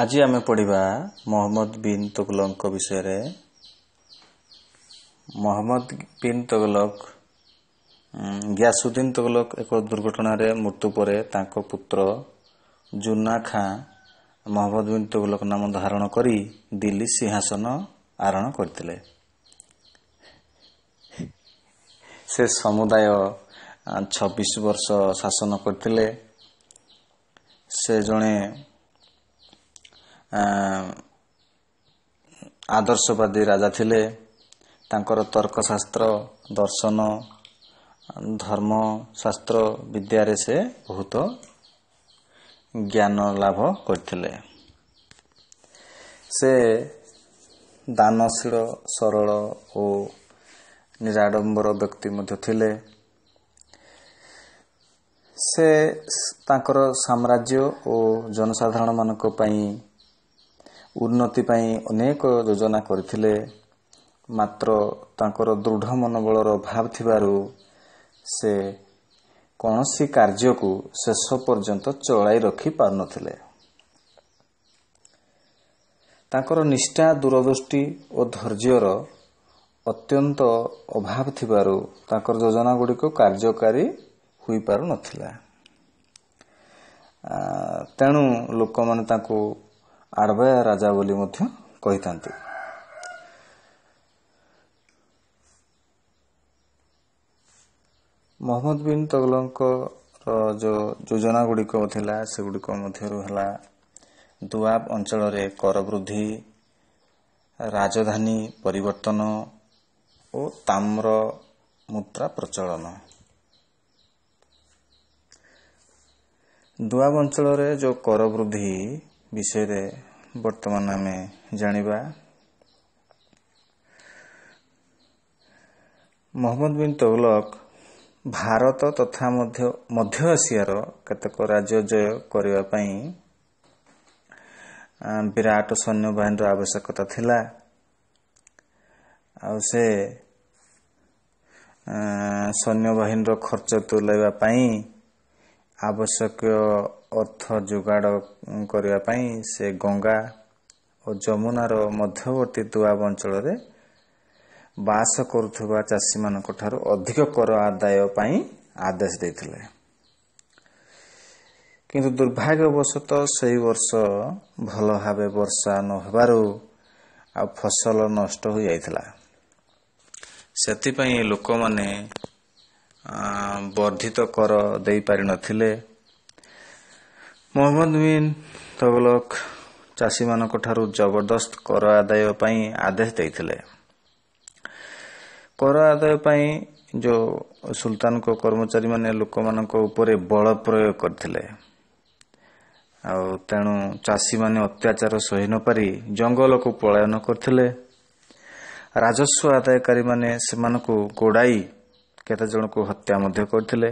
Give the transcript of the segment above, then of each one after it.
আজি আমি পঢ়িবা মহম্মদ বিন তগলক বিষয়ে মহম্মদ বিন তগলক গ্যাসুদ্দিন তগলক এক দুৰ্ঘটনাৰে মৃত্যু পৰে তাঁক পুত্ৰ জুনা খাঁ মহম্মদ বিন তগলক নাম ধাৰণ কৰি দিল্লী সিংহাসন আৰোহণ কৰিলে সে সমুদায় ছবিশ বৰ্ষ শাসন কৰিলে সে জনে ଆଦର୍ଶବାଦୀ ରାଜା ଥିଲେ ତାଙ୍କର ତର୍କଶାସ୍ତ୍ର ଦର୍ଶନ ଧର୍ମଶାସ୍ତ୍ର ବିଦ୍ୟାରେ ସେ ବହୁତ ଜ୍ଞାନ ଲାଭ କରିଥିଲେ ସେ ଦାନଶୀଳ ସରଳ ଓ ନିରାଡ଼ମ୍ବର ବ୍ୟକ୍ତି ମଧ୍ୟ ଥିଲେ ସେ ତାଙ୍କର ସାମ୍ରାଜ୍ୟ ଓ ଜନସାଧାରଣମାନଙ୍କ ପାଇଁ ଉନ୍ନତି ପାଇଁ ଅନେକ ଯୋଜନା କରିଥିଲେ ମାତ୍ର ତାଙ୍କର ଦୃଢ଼ ମନୋବଳର ଅଭାବ ଥିବାରୁ ସେ କୌଣସି କାର୍ଯ୍ୟକୁ ଶେଷ ପର୍ଯ୍ୟନ୍ତ ଚଳାଇ ରଖିପାରୁନଥିଲେ ତାଙ୍କର ନିଷ୍ଠା ଦୂରଦୃଷ୍ଟି ଓ ଧୈର୍ଯ୍ୟର ଅତ୍ୟନ୍ତ ଅଭାବ ଥିବାରୁ ତାଙ୍କର ଯୋଜନାଗୁଡ଼ିକ କାର୍ଯ୍ୟକାରୀ ହୋଇପାରୁନଥିଲା ତେଣୁ ଲୋକମାନେ ତାଙ୍କୁ ଆଡ଼ବାୟା ରାଜା ବୋଲି ମଧ୍ୟ କହିଥାନ୍ତି ମହମ୍ମଦ ବିନ୍ ତଗଲଙ୍କର ଯେଉଁ ଯୋଜନା ଗୁଡ଼ିକ ଥିଲା ସେଗୁଡ଼ିକ ମଧ୍ୟରୁ ହେଲା ଦୁଆବ ଅଞ୍ଚଳରେ କର ବୃଦ୍ଧି ରାଜଧାନୀ ପରିବର୍ତ୍ତନ ଓ ତାମ୍ର ମୁଦ୍ରା ପ୍ରଚଳନ ଦୁଆବ ଅଞ୍ଚଳରେ ଯେଉଁ କର ବୃଦ୍ଧି ବିଷୟରେ ବର୍ତ୍ତମାନ ଆମେ ଜାଣିବା ମହମ୍ମଦ ବିନ୍ ତୋଗଲକ ଭାରତ ତଥା ମଧ୍ୟ ଏସିଆର କେତେକ ରାଜ୍ୟ ଜୟ କରିବା ପାଇଁ ବିରାଟ ସୈନ୍ୟ ବାହିନୀର ଆବଶ୍ୟକତା ଥିଲା ଆଉ ସେ ସୈନ୍ୟବାହିନୀର ଖର୍ଚ୍ଚ ତୁଲାଇବା ପାଇଁ ଆବଶ୍ୟକୀୟ ଅର୍ଥ ଯୋଗାଡ଼ କରିବା ପାଇଁ ସେ ଗଙ୍ଗା ଓ ଯମୁନାର ମଧ୍ୟବର୍ତ୍ତୀ ଦୁଆବ ଅଞ୍ଚଳରେ ବାସ କରୁଥିବା ଚାଷୀମାନଙ୍କଠାରୁ ଅଧିକ କର ଆଦାୟ ପାଇଁ ଆଦେଶ ଦେଇଥିଲେ କିନ୍ତୁ ଦୁର୍ଭାଗ୍ୟବଶତଃ ସେହି ବର୍ଷ ଭଲ ଭାବେ ବର୍ଷା ନ ହେବାରୁ ଆଉ ଫସଲ ନଷ୍ଟ ହୋଇଯାଇଥିଲା ସେଥିପାଇଁ ଲୋକମାନେ ବର୍ଦ୍ଧିତ କର ଦେଇପାରିନଥିଲେ ମହମ୍ମଦ ବିନ୍ ତଗଲକ ଚାଷୀମାନଙ୍କଠାରୁ ଜବରଦସ୍ତ କର ଆଦାୟ ପାଇଁ ଆଦେଶ ଦେଇଥିଲେ କର ଆଦାୟ ପାଇଁ ଯେଉଁ ସୁଲତାନଙ୍କ କର୍ମଚାରୀମାନେ ଲୋକମାନଙ୍କ ଉପରେ ବଳ ପ୍ରୟୋଗ କରିଥିଲେ ଆଉ ତେଣୁ ଚାଷୀମାନେ ଅତ୍ୟାଚାର ସହି ନପାରି ଜଙ୍ଗଲକୁ ପଳାୟନ କରିଥିଲେ ରାଜସ୍ୱ ଆଦାୟକାରୀମାନେ ସେମାନଙ୍କୁ ଗୋଡ଼ାଇ କେତେ ଜଣଙ୍କୁ ହତ୍ୟା ମଧ୍ୟ କରିଥିଲେ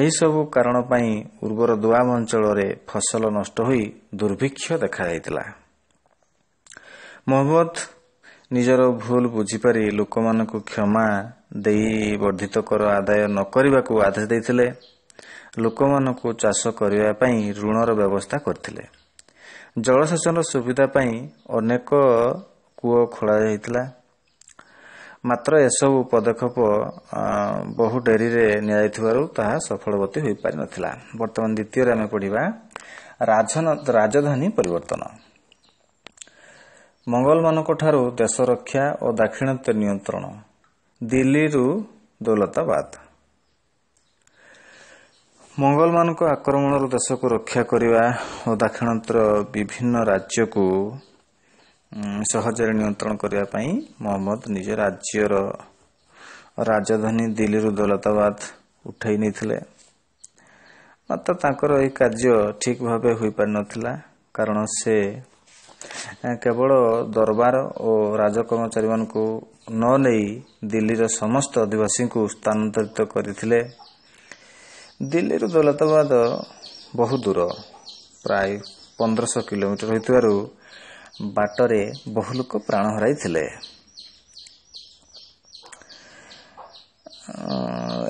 ଏହିସବୁ କାରଣ ପାଇଁ ଉର୍ବର ଦୁଆମ ଅଞ୍ଚଳରେ ଫସଲ ନଷ୍ଟ ହୋଇ ଦୁର୍ଭିକ୍ଷ ଦେଖାଯାଇଥିଲା ମହମ୍ମଦ ନିଜର ଭୁଲ ବୁଝିପାରି ଲୋକମାନଙ୍କୁ କ୍ଷମା ଦେଇ ବର୍ଦ୍ଧିତ କର ଆଦାୟ ନ କରିବାକୁ ଆଦେଶ ଦେଇଥିଲେ ଲୋକମାନଙ୍କୁ ଚାଷ କରିବା ପାଇଁ ଋଣର ବ୍ୟବସ୍ଥା କରିଥିଲେ ଜଳସେଚନର ସୁବିଧା ପାଇଁ ଅନେକ କୂଅ ଖୋଳାଯାଇଥିଲା ମାତ୍ର ଏସବୁ ପଦକ୍ଷେପ ବହୁ ଡେରିରେ ନିଆଯାଇଥିବାରୁ ତାହା ସଫଳବତୀ ହୋଇପାରିନଥିଲା ବର୍ତ୍ତମାନ ଦ୍ୱିତୀୟରେ ଆମେ ପଢ଼ିବା ରାଜଧାନୀ ପରିବର୍ତ୍ତନ ମଙ୍ଗଲମାନଙ୍କଠାରୁ ଦେଶ ରକ୍ଷା ଓ ଦାକ୍ଷିଣାତ୍ୟ ନିୟନ୍ତ୍ରଣ ଦିଲ୍ଲୀରୁ ଦୌଲତାବାଦ ମଙ୍ଗଲମାନଙ୍କ ଆକ୍ରମଣରୁ ଦେଶକୁ ରକ୍ଷା କରିବା ଓ ଦାକ୍ଷିଣାତ୍ୟ ବିଭିନ୍ନ ରାଜ୍ୟକୁ ସହଜରେ ନିୟନ୍ତ୍ରଣ କରିବା ପାଇଁ ମହମ୍ମଦ ନିଜ ରାଜ୍ୟର ରାଜଧାନୀ ଦିଲ୍ଲୀରୁ ଦୌଲତାବାଦ ଉଠାଇ ନେଇଥିଲେ ମାତ୍ର ତାଙ୍କର ଏହି କାର୍ଯ୍ୟ ଠିକ୍ ଭାବେ ହୋଇପାରିନଥିଲା କାରଣ ସେ କେବଳ ଦରବାର ଓ ରାଜ କର୍ମଚାରୀମାନଙ୍କୁ ନ ନେଇ ଦିଲ୍ଲୀର ସମସ୍ତ ଅଧିବାସୀଙ୍କୁ ସ୍ଥାନାନ୍ତରିତ କରିଥିଲେ ଦିଲ୍ଲୀରୁ ଦୌଲତାବାଦ ବହୁ ଦୂର ପ୍ରାୟ ପନ୍ଦରଶହ କିଲୋମିଟର ହୋଇଥିବାରୁ ବାଟରେ ବହୁ ଲୋକ ପ୍ରାଣ ହରାଇଥିଲେ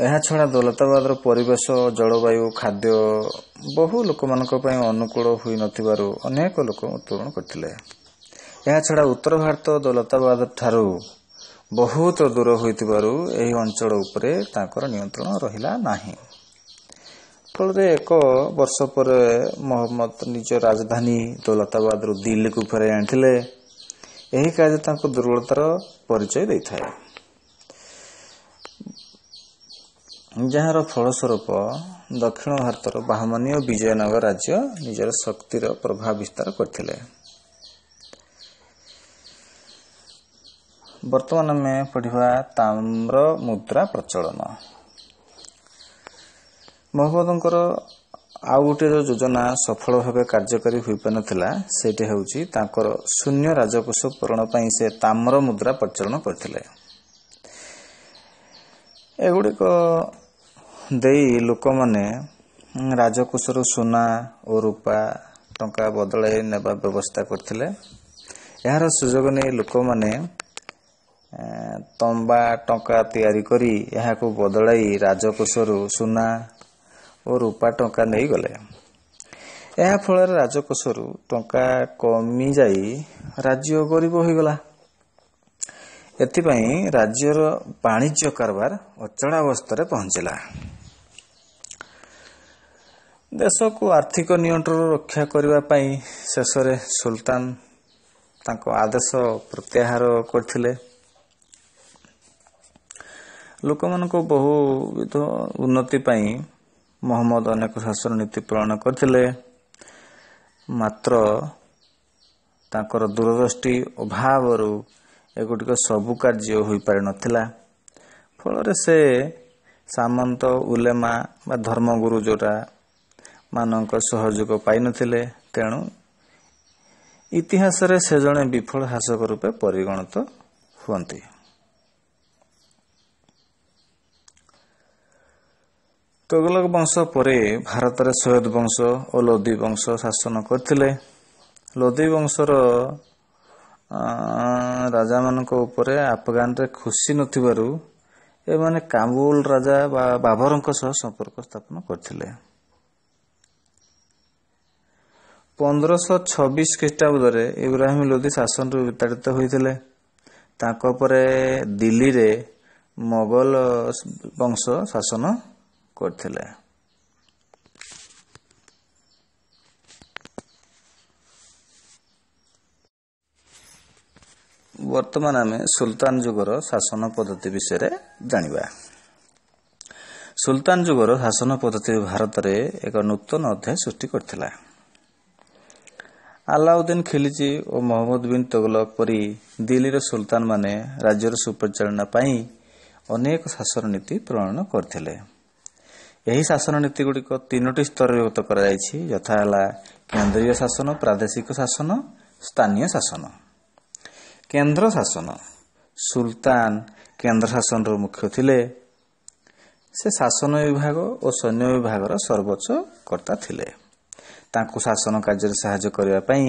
ଏହାଛଡ଼ା ଦୌଲତାବାଦର ପରିବେଶ ଜଳବାୟୁ ଖାଦ୍ୟ ବହୁ ଲୋକମାନଙ୍କ ପାଇଁ ଅନୁକୂଳ ହୋଇନଥିବାରୁ ଅନେକ ଲୋକ ମୃତ୍ୟୁବରଣ କରିଥିଲେ ଏହାଛଡ଼ା ଉତ୍ତର ଭାରତ ଦୌଲତାବାଦଠାରୁ ବହୁତ ଦୂର ହୋଇଥିବାରୁ ଏହି ଅଞ୍ଚଳ ଉପରେ ତାଙ୍କର ନିୟନ୍ତ୍ରଣ ରହିଲା ନାହିଁ ଫଳରେ ଏକ ବର୍ଷ ପରେ ମହମ୍ମଦ ନିଜ ରାଜଧାନୀ ଦୌଲତାବାଦରୁ ଦିଲ୍ଲୀକୁ ଫେରାଇ ଆଣିଥିଲେ ଏହି କାର୍ଯ୍ୟ ତାଙ୍କୁ ଦୁର୍ବଳତାର ପରିଚୟ ଦେଇଥାଏ ଯାହାର ଫଳସ୍ୱରୂପ ଦକ୍ଷିଣ ଭାରତର ଓ ବିଜୟନଗର ରାଜ୍ୟ ନିଜର ଶକ୍ତିର ପ୍ରଭାବ ବିସ୍ତାର କରିଥିଲେ ବର୍ତ୍ତମାନ ଆମେ ପଢ଼ିବା ତାମ୍ର ମୁଦ୍ରା ପ୍ରଚଳନ ମହମ୍ମଦଙ୍କର ଆଉ ଗୋଟିଏ ଯେଉଁ ଯୋଜନା ସଫଳ ଭାବେ କାର୍ଯ୍ୟକାରୀ ହୋଇପାରିନଥିଲା ସେଇଟି ହେଉଛି ତାଙ୍କର ଶୂନ୍ୟ ରାଜକୋଷ ପୂରଣ ପାଇଁ ସେ ତାମ୍ର ମୁଦ୍ରା ପରିଚାଳନ କରିଥିଲେ ଏଗୁଡ଼ିକ ଦେଇ ଲୋକମାନେ ରାଜକୋଷରୁ ସୁନା ଓ ରୂପା ଟଙ୍କା ବଦଳାଇ ନେବା ବ୍ୟବସ୍ଥା କରିଥିଲେ ଏହାର ସୁଯୋଗ ନେଇ ଲୋକମାନେ ତମ୍ବା ଟଙ୍କା ତିଆରି କରି ଏହାକୁ ବଦଳାଇ ରାଜକୋଷରୁ ସୁନା ଓ ରୂପା ଟଙ୍କା ନେଇଗଲେ ଏହା ଫଳରେ ରାଜକୋଷରୁ ଟଙ୍କା କମିଯାଇ ରାଜ୍ୟ ଗରିବ ହୋଇଗଲା ଏଥିପାଇଁ ରାଜ୍ୟର ବାଣିଜ୍ୟ କାରବାର ଅଚଳାବସ୍ଥାରେ ପହଞ୍ଚିଲା ଦେଶକୁ ଆର୍ଥିକ ନିୟନ୍ତ୍ରଣ ରକ୍ଷା କରିବା ପାଇଁ ଶେଷରେ ସୁଲତାନ ତାଙ୍କ ଆଦେଶ ପ୍ରତ୍ୟାହାର କରିଥିଲେ ଲୋକମାନଙ୍କ ବହୁବିଧ ଉନ୍ନତି ପାଇଁ ମହମ୍ମଦ ଅନେକ ଶାସନ ନୀତି ପ୍ରଣୟନ କରିଥିଲେ ମାତ୍ର ତାଙ୍କର ଦୂରଦୃଷ୍ଟି ଅଭାବରୁ ଏଗୁଡ଼ିକ ସବୁ କାର୍ଯ୍ୟ ହୋଇପାରିନଥିଲା ଫଳରେ ସେ ସାମନ୍ତ ଉଲେମା ବା ଧର୍ମଗୁରୁ ଯେଉଁଟା ମାନଙ୍କ ସହଯୋଗ ପାଇନଥିଲେ ତେଣୁ ଇତିହାସରେ ସେ ଜଣେ ବିଫଳ ଶାସକ ରୂପେ ପରିଗଣିତ ହୁଅନ୍ତି ତୋଗଲକ ବଂଶ ପରେ ଭାରତରେ ସୟଦ ବଂଶ ଓ ଲୋଦି ବଂଶ ଶାସନ କରିଥିଲେ ଲୋଦି ବଂଶର ରାଜାମାନଙ୍କ ଉପରେ ଆଫଗାନରେ ଖୁସି ନଥିବାରୁ ଏମାନେ କାମ୍ବୁଲ ରାଜା ବା ବାବରଙ୍କ ସହ ସମ୍ପର୍କ ସ୍ଥାପନ କରିଥିଲେ ପନ୍ଦରଶହ ଛବିଶ ଖ୍ରୀଷ୍ଟାବ୍ଦରେ ଇବ୍ରାହିମ ଲୋଦି ଶାସନରୁ ବିତାଡ଼ିତ ହୋଇଥିଲେ ତାଙ୍କ ପରେ ଦିଲ୍ଲୀରେ ମୋଗଲ ବଂଶ ଶାସନ କରିଥିଲେ ବର୍ତ୍ତମାନ ଆମେ ସୁଲତାନ ଯୁଗର ଶାସନ ପଦ୍ଧତି ବିଷୟରେ ଜାଣିବା ସୁଲତାନ ଯୁଗର ଶାସନ ପଦ୍ଧତି ଭାରତରେ ଏକ ନୂତନ ଅଧ୍ୟାୟ ସୃଷ୍ଟି କରିଥିଲା ଆଲାଉଦ୍ଦିନ ଖିଲିଜି ଓ ମହମ୍ମଦ ବିନ୍ ତଗଲକ ପରି ଦିଲ୍ଲୀର ସୁଲତାନମାନେ ରାଜ୍ୟର ସୁପରିଚାଳନା ପାଇଁ ଅନେକ ଶାସନ ନୀତି ପ୍ରଣୟନ କରିଥିଲେ ଏହି ଶାସନ ନୀତିଗୁଡ଼ିକ ତିନୋଟି ସ୍ତରରେ ବିଭକ୍ତ କରାଯାଇଛି ଯଥା ହେଲା କେନ୍ଦ୍ରୀୟ ଶାସନ ପ୍ରାଦେଶିକ ଶାସନ ସ୍ଥାନୀୟ ଶାସନ କେନ୍ଦ୍ର ଶାସନ ସୁଲତାନ କେନ୍ଦ୍ର ଶାସନର ମୁଖ୍ୟ ଥିଲେ ସେ ଶାସନ ବିଭାଗ ଓ ସୈନ୍ୟ ବିଭାଗର ସର୍ବୋଚ୍ଚ କର୍ତ୍ତା ଥିଲେ ତାଙ୍କୁ ଶାସନ କାର୍ଯ୍ୟରେ ସାହାଯ୍ୟ କରିବା ପାଇଁ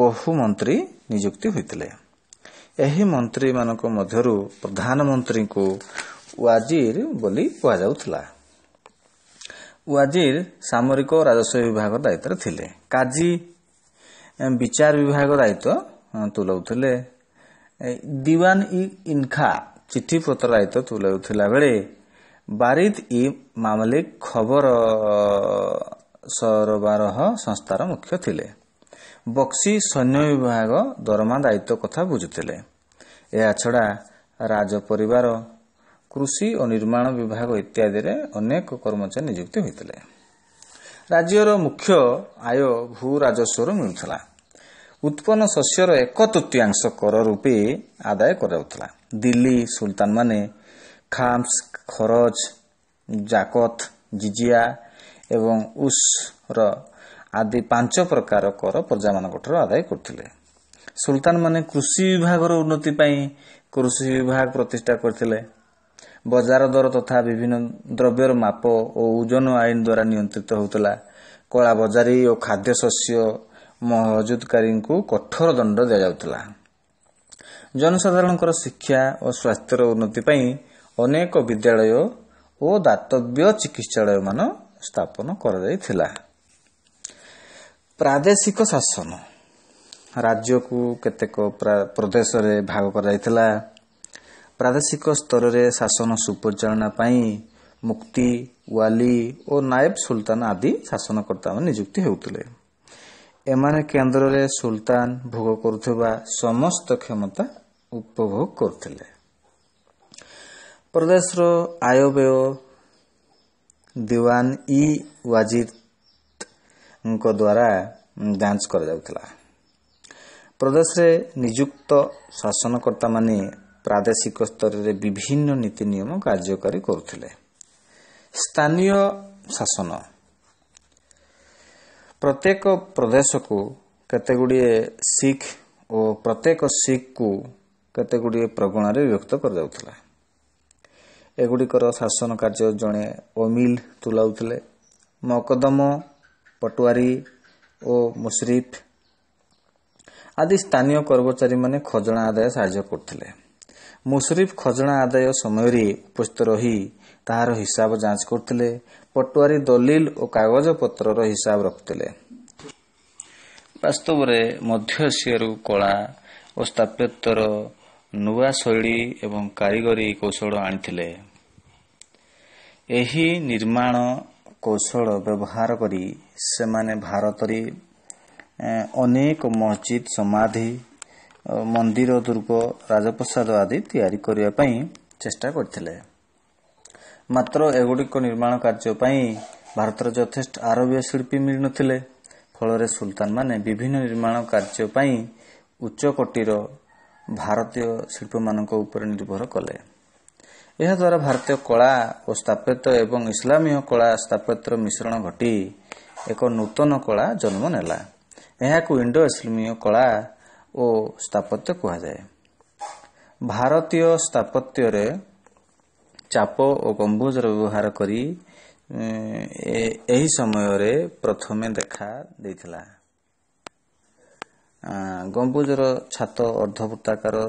ବହୁ ମନ୍ତ୍ରୀ ନିଯୁକ୍ତି ହୋଇଥିଲେ ଏହି ମନ୍ତ୍ରୀମାନଙ୍କ ମଧ୍ୟରୁ ପ୍ରଧାନମନ୍ତ୍ରୀଙ୍କୁ ୱାଜିର ବୋଲି କୁହାଯାଉଥିଲା ୱାଜିର ସାମରିକ ଓ ରାଜସ୍ୱ ବିଭାଗ ଦାୟିତ୍ୱରେ ଥିଲେ କାଜି ବିଚାର ବିଭାଗ ଦାୟିତ୍ୱ ତୁଲାଉଥିଲେ ଦିୱାନ ଇ ଇନ୍ଖା ଚିଠିପତ୍ର ଦାୟିତ୍ୱ ତୁଲାଉଥିଲା ବେଳେ ବାରିଦ ଇ ମାମଲିକ ଖବର ସରବରାହ ସଂସ୍ଥାର ମୁଖ୍ୟ ଥିଲେ ବକ୍ସି ସୈନ୍ୟ ବିଭାଗ ଦରମା ଦାୟିତ୍ୱ କଥା ବୁଝୁଥିଲେ ଏହାଛଡ଼ା ପରିବାର କୃଷି ଓ ନିର୍ମାଣ ବିଭାଗ ଇତ୍ୟାଦିରେ ଅନେକ କର୍ମଚାରୀ ନିଯୁକ୍ତି ହୋଇଥିଲେ ରାଜ୍ୟର ମୁଖ୍ୟ ଆୟ ଭୂ ରାଜସ୍ୱରୁ ମିଳୁଥିଲା ଉତ୍ପନ୍ନ ଶସ୍ୟର ଏକ ତୃତୀୟାଂଶ କର ରୂପେ ଆଦାୟ କରାଯାଉଥିଲା ଦିଲ୍ଲୀ ସୁଲତାନମାନେ ଖାମ୍ସ ଖରଜ ଜାକତ ଜିଜିଆ ଏବଂ ଉସ୍ର ଆଦି ପାଞ୍ଚ ପ୍ରକାର କର ପ୍ରଜାମାନଙ୍କଠାରୁ ଆଦାୟ କରୁଥିଲେ ସୁଲତାନମାନେ କୃଷି ବିଭାଗର ଉନ୍ନତି ପାଇଁ କୃଷି ବିଭାଗ ପ୍ରତିଷ୍ଠା କରିଥିଲେ ବଜାର ଦର ତଥା ବିଭିନ୍ନ ଦ୍ରବ୍ୟର ମାପ ଓ ଓଜନ ଆଇନ ଦ୍ୱାରା ନିୟନ୍ତ୍ରିତ ହେଉଥିଲା କଳାବଜାରୀ ଓ ଖାଦ୍ୟଶସ୍ୟ ମହଜୁଦକାରୀଙ୍କୁ କଠୋର ଦଣ୍ଡ ଦିଆଯାଉଥିଲା ଜନସାଧାରଣଙ୍କର ଶିକ୍ଷା ଓ ସ୍ୱାସ୍ଥ୍ୟର ଉନ୍ନତି ପାଇଁ ଅନେକ ବିଦ୍ୟାଳୟ ଓ ଦାତବ୍ୟ ଚିକିତ୍ସାଳୟମାନ ସ୍ଥାପନ କରାଯାଇଥିଲା ପ୍ରାଦେଶିକ ଶାସନ ରାଜ୍ୟକୁ କେତେକ ପ୍ରଦେଶରେ ଭାଗ କରାଯାଇଥିଲା ପ୍ରାଦେଶିକ ସ୍ତରରେ ଶାସନ ସୁପରିଚାଳନା ପାଇଁ ମୁକ୍ତି ୱାଲି ଓ ନାଏବ ସୁଲତାନ ଆଦି ଶାସନକର୍ତ୍ତାମାନେ ନିଯୁକ୍ତି ହେଉଥିଲେ ଏମାନେ କେନ୍ଦ୍ରରେ ସୁଲତାନ ଭୋଗ କରୁଥିବା ସମସ୍ତ କ୍ଷମତା ଉପଭୋଗ କରୁଥିଲେ ପ୍ରଦେଶର ଆୟବ୍ୟୟ ଦିୱାନ ଇ ୱାଜିଦ୍ଙ୍କ ଦ୍ୱାରା ଯାଞ୍ଚ କରାଯାଉଥିଲା ପ୍ରଦେଶରେ ନିଯୁକ୍ତ ଶାସନକର୍ତ୍ତାମାନେ ପ୍ରାଦେଶିକ ସ୍ତରରେ ବିଭିନ୍ନ ନୀତି ନିୟମ କାର୍ଯ୍ୟକାରୀ କରୁଥିଲେ ସ୍ଥାନୀୟ ଶାସନ ପ୍ରତ୍ୟେକ ପ୍ରଦେଶକୁ କେତେଗୁଡ଼ିଏ ଶିଖ ଓ ପ୍ରତ୍ୟେକ ଶିଖକୁ କେତେଗୁଡ଼ିଏ ପ୍ରଗଣାରେ ବିଭକ୍ତ କରାଯାଉଥିଲା ଏଗୁଡ଼ିକର ଶାସନ କାର୍ଯ୍ୟ ଜଣେ ଓମିଲ ତୁଲାଉଥିଲେ ମକଦମ ପଟୁଆରୀ ଓ ମୁସରିଫ ଆଦି ସ୍ଥାନୀୟ କର୍ମଚାରୀମାନେ ଖଜଣା ଆଦାୟ ସାହାଯ୍ୟ କରୁଥିଲେ ମୁସରିଫ୍ ଖଜଣା ଆଦାୟ ସମୟରେ ଉପସ୍ଥିତ ରହି ତାହାର ହିସାବ ଯାଞ୍ଚ କରୁଥିଲେ ପଟୁଆରୀ ଦଲିଲ ଓ କାଗଜପତ୍ରର ହିସାବ ରଖୁଥିଲେ ବାସ୍ତବରେ ମଧ୍ୟ ଏସିଆରୁ କଳା ଓ ସ୍ଥାପତ୍ୟର ନୂଆ ଶୈଳୀ ଏବଂ କାରିଗରୀ କୌଶଳ ଆଣିଥିଲେ ଏହି ନିର୍ମାଣ କୌଶଳ ବ୍ୟବହାର କରି ସେମାନେ ଭାରତରେ ଅନେକ ମସଜିଦ୍ ସମାଧି ମନ୍ଦିର ଦୁର୍ଗ ରାଜପ୍ରସାଦ ଆଦି ତିଆରି କରିବା ପାଇଁ ଚେଷ୍ଟା କରିଥିଲେ ମାତ୍ର ଏଗୁଡ଼ିକ ନିର୍ମାଣ କାର୍ଯ୍ୟ ପାଇଁ ଭାରତର ଯଥେଷ୍ଟ ଆରବୀୟ ଶିଳ୍ପୀ ମିଳିନଥିଲେ ଫଳରେ ସୁଲତାନମାନେ ବିଭିନ୍ନ ନିର୍ମାଣ କାର୍ଯ୍ୟ ପାଇଁ ଉଚ୍ଚକୋଟୀର ଭାରତୀୟ ଶିଳ୍ପମାନଙ୍କ ଉପରେ ନିର୍ଭର କଲେ ଏହାଦ୍ୱାରା ଭାରତୀୟ କଳା ଓ ସ୍ଥାପତ୍ୟ ଏବଂ ଇସଲାମୀୟ କଳା ସ୍ଥାପତ୍ୟର ମିଶ୍ରଣ ଘଟି ଏକ ନୂତନ କଳା ଜନ୍ମ ନେଲା ଏହାକୁ ଇଣ୍ଡୋ ଇସଲାମୀୟ କଳା ଓ ସ୍ଥାପତ୍ୟ କୁହାଯାଏ ଭାରତୀୟ ସ୍ଥାପତ୍ୟରେ ଚାପ ଓ ଗମ୍ବୁଜର ବ୍ୟବହାର କରି ଏହି ସମୟରେ ପ୍ରଥମେ ଦେଖା ଦେଇଥିଲା ଗମ୍ବୁଜର ଛାତ ଅର୍ଦ୍ଧବୃତ୍ତାକାର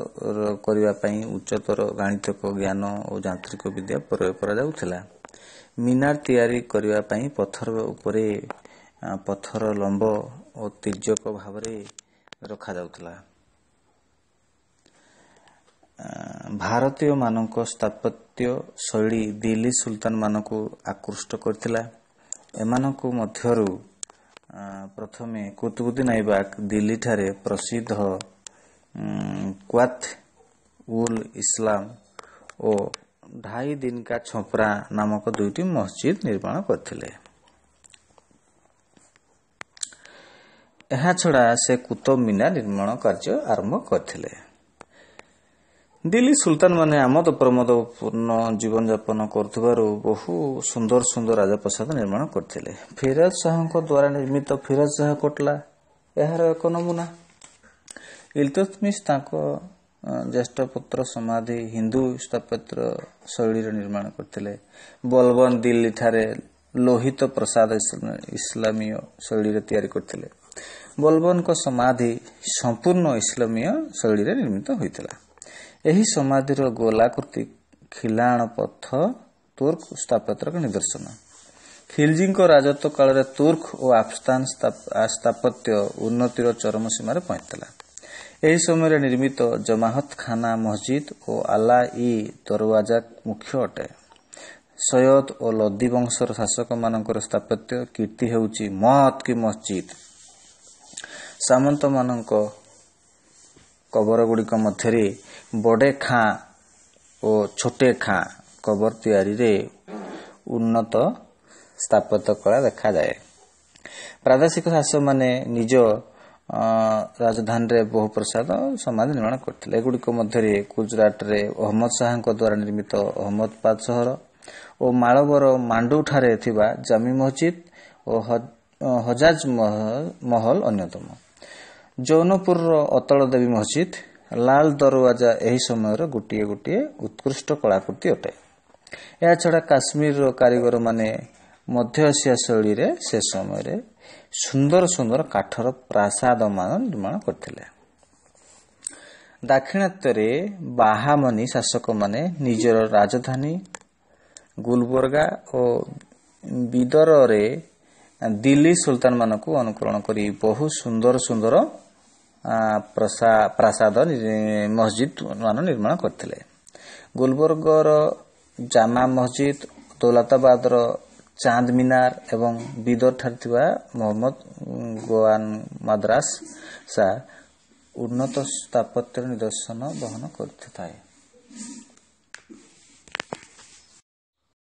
କରିବା ପାଇଁ ଉଚ୍ଚତର ଗାଣିତିକ ଜ୍ଞାନ ଓ ଯାନ୍ତ୍ରିକ ବିଦ୍ୟା ପ୍ରୟୋଗ କରାଯାଉଥିଲା ମିନାର ତିଆରି କରିବା ପାଇଁ ପଥର ଉପରେ ପଥର ଲମ୍ବ ଓ ତୀର୍ଯ୍ୟକ ଭାବରେ ରଖାଯାଉଥିଲା ଭାରତୀୟମାନଙ୍କ ସ୍ଥାପତ୍ୟ ଶୈଳୀ ଦିଲ୍ଲୀ ସୁଲତାନମାନଙ୍କୁ ଆକୃଷ୍ଟ କରିଥିଲା ଏମାନଙ୍କ ମଧ୍ୟରୁ ପ୍ରଥମେ କୁତୁବୁଦ୍ଦିନ ଆଇବାକ ଦିଲ୍ଲୀଠାରେ ପ୍ରସିଦ୍ଧ କ୍ୱାଥ ଉଲ ଇସ୍ଲାମ ଓ ଢାଇ ଦିନକା ଛପରା ନାମକ ଦୁଇଟି ମସଜିଦ ନିର୍ମାଣ କରିଥିଲେ ଏହାଛଡ଼ା ସେ କୁତବ ମିନା ନିର୍ମାଣ କାର୍ଯ୍ୟ ଆରମ୍ଭ କରିଥିଲେ ଦିଲ୍ଲୀ ସୁଲତାନମାନେ ଆମୋଦ ପ୍ରମୋଦପୂର୍ଣ୍ଣ ଜୀବନଯାପନ କରୁଥିବାରୁ ବହୁ ସୁନ୍ଦର ସୁନ୍ଦର ରାଜପ୍ରସାଦ ନିର୍ମାଣ କରିଥିଲେ ଫିରୋଜ ଶାହାଙ୍କ ଦ୍ୱାରା ନିର୍ମିତ ଫିରୋଜ ଶାହା କୋଟଲା ଏହାର ଏକ ନମୁନା ଇଲତୁତମିସ୍ ତାଙ୍କ ଜ୍ୟେଷ୍ଠ ପୁତ୍ର ସମାଧି ହିନ୍ଦୁ ସ୍ଥାପତ୍ୟ ଶୈଳୀର ନିର୍ମାଣ କରିଥିଲେ ବଲବନ ଦିଲ୍ଲୀଠାରେ ଲୋହିତ ପ୍ରସାଦ ଇସ୍ଲାମୀୟ ଶୈଳୀରେ ତିଆରି କରିଥିଲେ ବଲବନଙ୍କ ସମାଧି ସମ୍ପୂର୍ଣ୍ଣ ଇସ୍ଲାମୀୟ ଶୈଳୀରେ ନିର୍ମିତ ହୋଇଥିଲା ଏହି ସମାଧିର ଗୋଲାକୃତି ଖିଲାଣ ପଥ ତୁର୍କ ସ୍ଥାପତ୍ୟର ନିଦର୍ଶନ ଖିଲଜୀଙ୍କ ରାଜତ୍ୱ କାଳରେ ତୁର୍କ ଓ ଆଫ୍ସ୍ତାନ ସ୍ଥାପତ୍ୟ ଉନ୍ନତିର ଚରମ ସୀମାରେ ପହଞ୍ଚିଥିଲା ଏହି ସମୟରେ ନିର୍ମିତ ଜମାହତ ଖାନା ମସଜିଦ୍ ଓ ଆଲା ଇ ଦରୱାଜା ମୁଖ୍ୟ ଅଟେ ସୟଦ ଓ ଲଦି ବଂଶର ଶାସକମାନଙ୍କର ସ୍ଥାପତ୍ୟ କୀର୍ତ୍ତି ହେଉଛି ମହତ୍ କି ମସ୍ଜିଦ୍ ସାମନ୍ତମାନଙ୍କ କବରଗୁଡ଼ିକ ମଧ୍ୟରେ ବଡ଼େ ଖାଁ ଓ ଛୋଟେ ଖାଁ କବର ତିଆରିରେ ଉନ୍ନତ ସ୍ଥାପତ୍ୟ କଳା ଦେଖାଯାଏ ପ୍ରାଦେଶିକ ଶାସକମାନେ ନିଜ ରାଜଧାନୀରେ ବହୁ ପ୍ରସାଦ ସମାଧି ନିର୍ମାଣ କରିଥିଲେ ଏଗୁଡ଼ିକ ମଧ୍ୟରେ ଗୁଜରାଟରେ ଅହମ୍ମଦ ଶାହାଙ୍କ ଦ୍ୱାରା ନିର୍ମିତ ଅହମ୍ମଦପାଦ ସହର ଓ ମାଳବର ମାଣ୍ଡୁଠାରେ ଥିବା ଜାମି ମସ୍ଜିଦ୍ ଓ ହଜାଜ ମହଲ ଅନ୍ୟତମ ଯୌନପୁରର ଅତଳ ଦେବୀ ମସ୍ଜିଦ୍ ଲାଲ ଦରୱାଜା ଏହି ସମୟର ଗୋଟିଏ ଗୋଟିଏ ଉତ୍କୃଷ୍ଟ କଳାକୃତି ଅଟେ ଏହାଛଡ଼ା କାଶ୍ମୀରର କାରିଗରମାନେ ମଧ୍ୟ ଏସିଆ ଶୈଳୀରେ ସେ ସମୟରେ ସୁନ୍ଦର ସୁନ୍ଦର କାଠର ପ୍ରାସାଦମାନ ନିର୍ମାଣ କରିଥିଲେ ଦାକ୍ଷିଣାତ୍ୟରେ ବାହାମନି ଶାସକମାନେ ନିଜର ରାଜଧାନୀ ଗୁଲବର୍ଗା ଓ ବିଦରରେ ଦିଲ୍ଲୀ ସୁଲତାନମାନଙ୍କୁ ଅନୁକରଣ କରି ବହୁ ସୁନ୍ଦର ସୁନ୍ଦର ପ୍ରାସାଦ ମସଜିଦ ମାନ ନିର୍ମାଣ କରିଥିଲେ ଗୁଲବର୍ଗର ଜାମା ମସଜିଦ ଦୌଲତାବାଦର ଚାନ୍ଦ ମିନାର ଏବଂ ବିଦରଠାରେ ଥିବା ମହମ୍ମଦ ଗୋଆନ ମାଦ୍ରାସ ସା ଉନ୍ନତ ସ୍ଥାପତ୍ୟର ନିଦର୍ଶନ ବହନ କରିଥାଏ